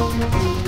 Thank you.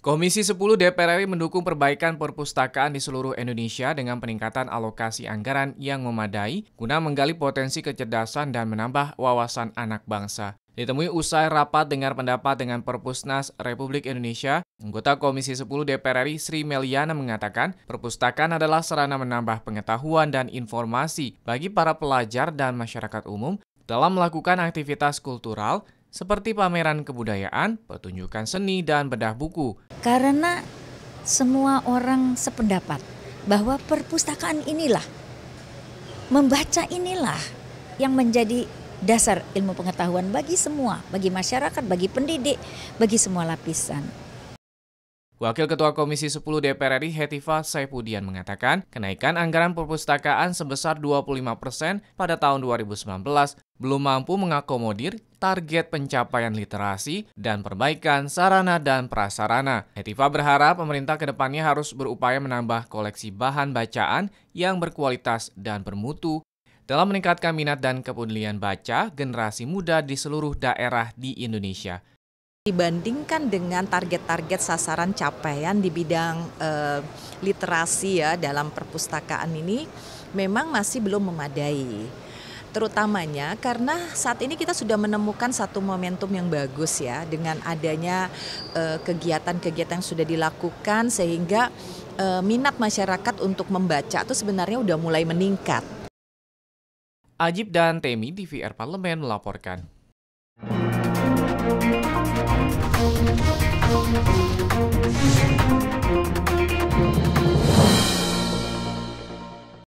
Komisi 10 DPR RI mendukung perbaikan perpustakaan di seluruh Indonesia dengan peningkatan alokasi anggaran yang memadai guna menggali potensi kecerdasan dan menambah wawasan anak bangsa. Ditemui usai rapat dengar pendapat dengan Perpusnas Republik Indonesia, anggota Komisi 10 DPR RI Sri Meliana mengatakan, perpustakaan adalah sarana menambah pengetahuan dan informasi bagi para pelajar dan masyarakat umum dalam melakukan aktivitas kultural seperti pameran kebudayaan, pertunjukan seni, dan bedah buku. Karena semua orang sependapat bahwa perpustakaan inilah, membaca inilah yang menjadi dasar ilmu pengetahuan bagi semua, bagi masyarakat, bagi pendidik, bagi semua lapisan. Wakil Ketua Komisi 10 DPR RI Hetiva Saipudian mengatakan, kenaikan anggaran perpustakaan sebesar 25% persen pada tahun 2019 belum mampu mengakomodir target pencapaian literasi dan perbaikan sarana dan prasarana. Hetiva berharap pemerintah kedepannya harus berupaya menambah koleksi bahan bacaan yang berkualitas dan bermutu dalam meningkatkan minat dan kepedulian baca generasi muda di seluruh daerah di Indonesia. Dibandingkan dengan target-target sasaran capaian di bidang eh, literasi ya dalam perpustakaan ini memang masih belum memadai. Terutamanya karena saat ini kita sudah menemukan satu momentum yang bagus ya dengan adanya eh, kegiatan-kegiatan yang sudah dilakukan sehingga eh, minat masyarakat untuk membaca itu sebenarnya sudah mulai meningkat. Ajib dan Temi TVR Parlemen melaporkan. Música